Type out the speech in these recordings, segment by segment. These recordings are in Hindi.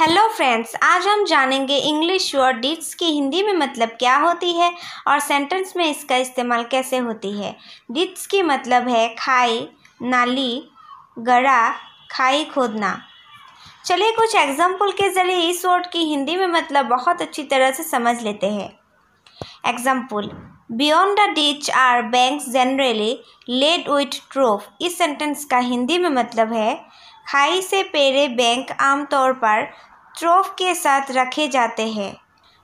हेलो फ्रेंड्स आज हम जानेंगे इंग्लिश वर्ड डिट्स की हिंदी में मतलब क्या होती है और सेंटेंस में इसका इस्तेमाल कैसे होती है डिट्स की मतलब है खाई नाली गड़ा खाई खोदना चलिए कुछ एग्जाम्पल के ज़रिए इस वर्ड की हिंदी में मतलब बहुत अच्छी तरह से समझ लेते हैं example beyond the ditch are bank generally laid with trough इस सेंटेंस का हिंदी में मतलब है खाई से पेरे बैंक आमतौर पर ट्रोफ के साथ रखे जाते हैं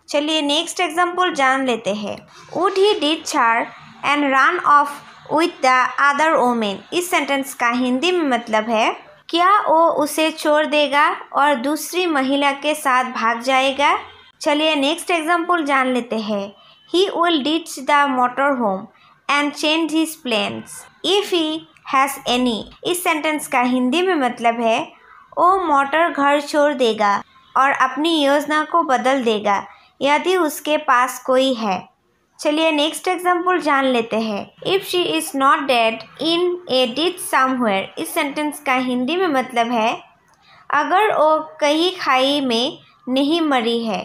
चलिए नेक्स्ट एग्जाम्पल जान लेते हैं would he did char and run off with the other women इस सेंटेंस का हिंदी में मतलब है क्या वो उसे छोड़ देगा और दूसरी महिला के साथ भाग जाएगा चलिए नेक्स्ट एग्जाम्पल जान लेते हैं he will ditch the motor home and change his plans if he has any इस सेंटेंस का हिंदी में मतलब है वो मोटर घर छोड़ देगा और अपनी योजना को बदल देगा यदि उसके पास कोई है चलिए नेक्स्ट एग्जाम्पल जान लेते हैं if she is not dead in a ditch somewhere इस सेंटेंस का हिंदी में मतलब है अगर वो कहीं खाई में नहीं मरी है